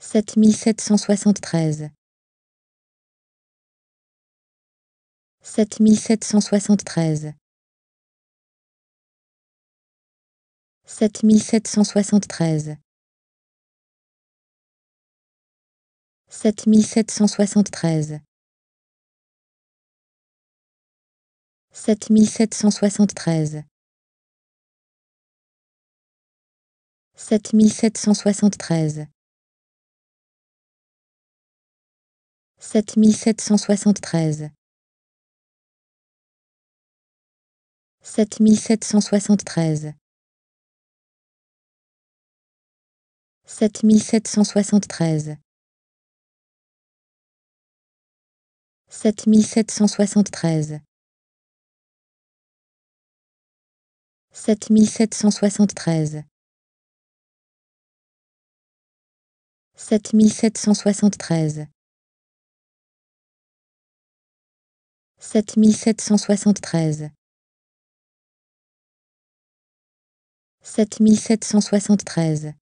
7773 7773 7773 7773 7773 7773 7773 7773 7773 7773 7773 7773 sept mille sept cent soixante-treize sept mille sept cent soixante-treize